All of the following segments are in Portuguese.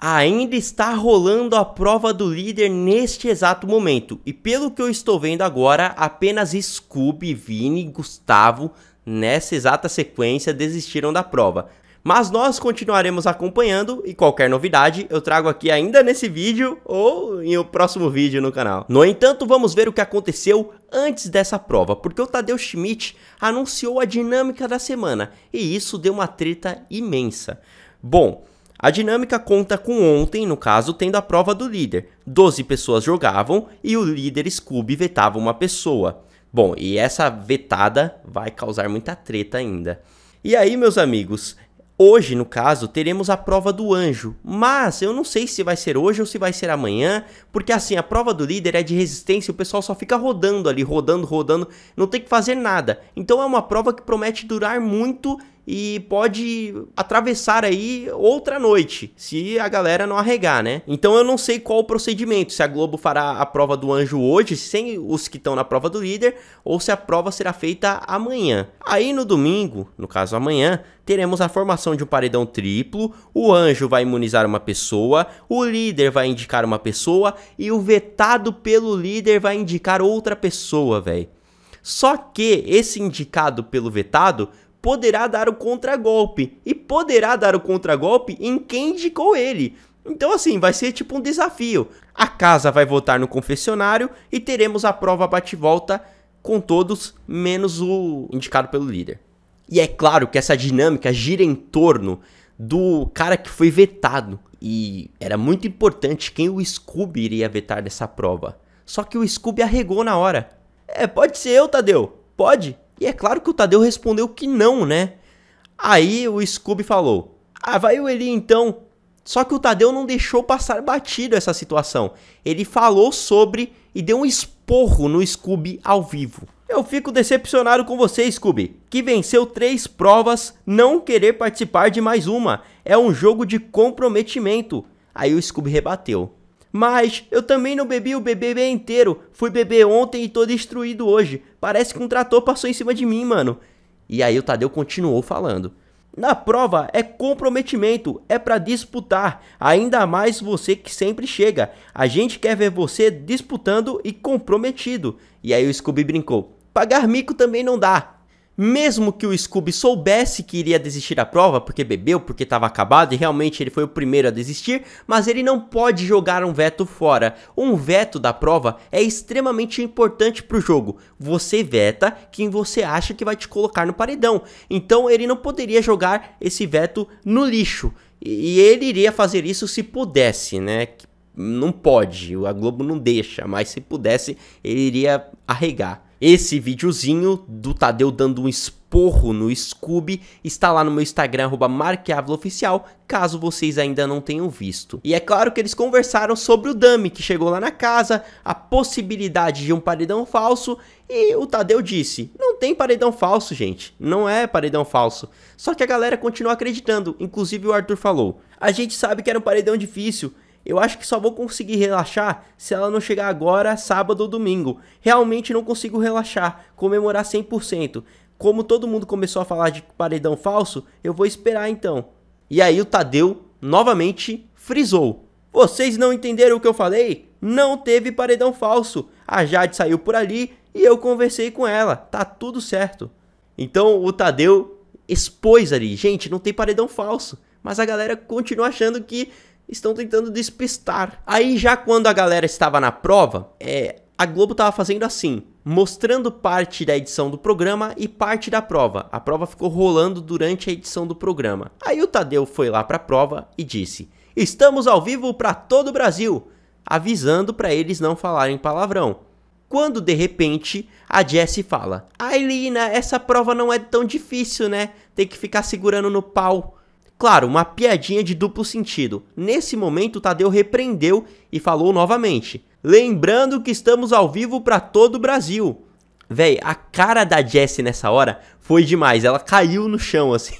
Ainda está rolando a prova do líder neste exato momento, e pelo que eu estou vendo agora, apenas Scooby, Vini e Gustavo, nessa exata sequência, desistiram da prova. Mas nós continuaremos acompanhando e qualquer novidade eu trago aqui ainda nesse vídeo ou em o um próximo vídeo no canal. No entanto, vamos ver o que aconteceu antes dessa prova, porque o Tadeu Schmidt anunciou a dinâmica da semana e isso deu uma treta imensa. Bom, a dinâmica conta com ontem, no caso, tendo a prova do líder. 12 pessoas jogavam e o líder Scooby vetava uma pessoa. Bom, e essa vetada vai causar muita treta ainda. E aí, meus amigos, hoje, no caso, teremos a prova do anjo, mas eu não sei se vai ser hoje ou se vai ser amanhã, porque assim, a prova do líder é de resistência, o pessoal só fica rodando ali, rodando, rodando, não tem que fazer nada. Então é uma prova que promete durar muito e pode atravessar aí outra noite, se a galera não arregar, né? Então eu não sei qual o procedimento, se a Globo fará a prova do anjo hoje, sem os que estão na prova do líder, ou se a prova será feita amanhã. Aí no domingo, no caso amanhã, teremos a formação de um paredão triplo, o anjo vai imunizar uma pessoa, o líder vai indicar uma pessoa e o vetado pelo líder vai indicar outra pessoa, velho. Só que esse indicado pelo vetado poderá dar o contragolpe. E poderá dar o contragolpe em quem indicou ele. Então, assim, vai ser tipo um desafio. A casa vai votar no confessionário e teremos a prova bate-volta com todos, menos o indicado pelo líder. E é claro que essa dinâmica gira em torno do cara que foi vetado. E era muito importante quem o Scooby iria vetar dessa prova. Só que o Scooby arregou na hora. É, pode ser eu, Tadeu. Pode. E é claro que o Tadeu respondeu que não, né? Aí o Scooby falou: Ah, vai o Eli então. Só que o Tadeu não deixou passar batido essa situação. Ele falou sobre e deu um esporro no Scooby ao vivo. Eu fico decepcionado com você, Scooby, que venceu três provas, não querer participar de mais uma. É um jogo de comprometimento. Aí o Scooby rebateu. Mas eu também não bebi o BBB inteiro. Fui beber ontem e tô destruído hoje. Parece que um trator passou em cima de mim, mano. E aí o Tadeu continuou falando. Na prova é comprometimento, é para disputar, ainda mais você que sempre chega. A gente quer ver você disputando e comprometido. E aí o Scooby brincou: pagar mico também não dá mesmo que o Scooby soubesse que iria desistir da prova, porque bebeu, porque estava acabado e realmente ele foi o primeiro a desistir, mas ele não pode jogar um veto fora. Um veto da prova é extremamente importante para o jogo. Você veta quem você acha que vai te colocar no paredão. Então ele não poderia jogar esse veto no lixo. E ele iria fazer isso se pudesse, né? Não pode, a Globo não deixa, mas se pudesse, ele iria arregar. Esse videozinho do Tadeu dando um esporro no Scooby está lá no meu Instagram, marquiavlooficial, caso vocês ainda não tenham visto. E é claro que eles conversaram sobre o Dami, que chegou lá na casa, a possibilidade de um paredão falso, e o Tadeu disse, não tem paredão falso, gente, não é paredão falso. Só que a galera continua acreditando, inclusive o Arthur falou, a gente sabe que era um paredão difícil, eu acho que só vou conseguir relaxar se ela não chegar agora, sábado ou domingo. Realmente não consigo relaxar, comemorar 100%. Como todo mundo começou a falar de paredão falso, eu vou esperar então. E aí o Tadeu novamente frisou. Vocês não entenderam o que eu falei? Não teve paredão falso. A Jade saiu por ali e eu conversei com ela. Tá tudo certo. Então o Tadeu expôs ali. Gente, não tem paredão falso. Mas a galera continua achando que estão tentando despistar. Aí já quando a galera estava na prova, é, a Globo estava fazendo assim, mostrando parte da edição do programa e parte da prova. A prova ficou rolando durante a edição do programa. Aí o Tadeu foi lá para a prova e disse: "Estamos ao vivo para todo o Brasil", avisando para eles não falarem palavrão. Quando de repente a Jessie fala: "Ai, Lina, essa prova não é tão difícil, né? Tem que ficar segurando no pau". Claro, uma piadinha de duplo sentido. Nesse momento, Tadeu repreendeu e falou novamente: Lembrando que estamos ao vivo para todo o Brasil. Véi, a cara da Jessie nessa hora foi demais. Ela caiu no chão assim.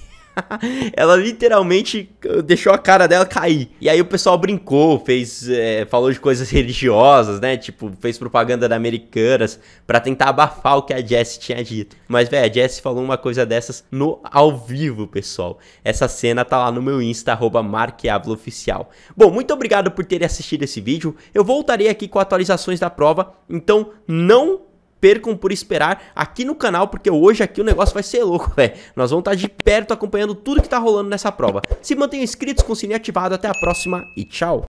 ela literalmente eh, deixou a cara dela cair. E aí o pessoal brincou, fez, é, falou de coisas religiosas, né? Tipo, fez propaganda da Americanas para tentar abafar o que a Jessie tinha dito. Mas, velho, a Jessie falou uma coisa dessas no ao vivo, pessoal. Essa cena tá lá no meu Insta, arroba Oficial. Bom, muito obrigado por terem assistido esse vídeo. Eu voltarei aqui com atualizações da prova, então não percam por esperar aqui no canal, porque hoje aqui o negócio vai ser louco, velho. Nós vamos estar tá de perto acompanhando tudo que tá rolando nessa prova. Se mantenham inscritos com o sininho ativado, até a próxima e tchau!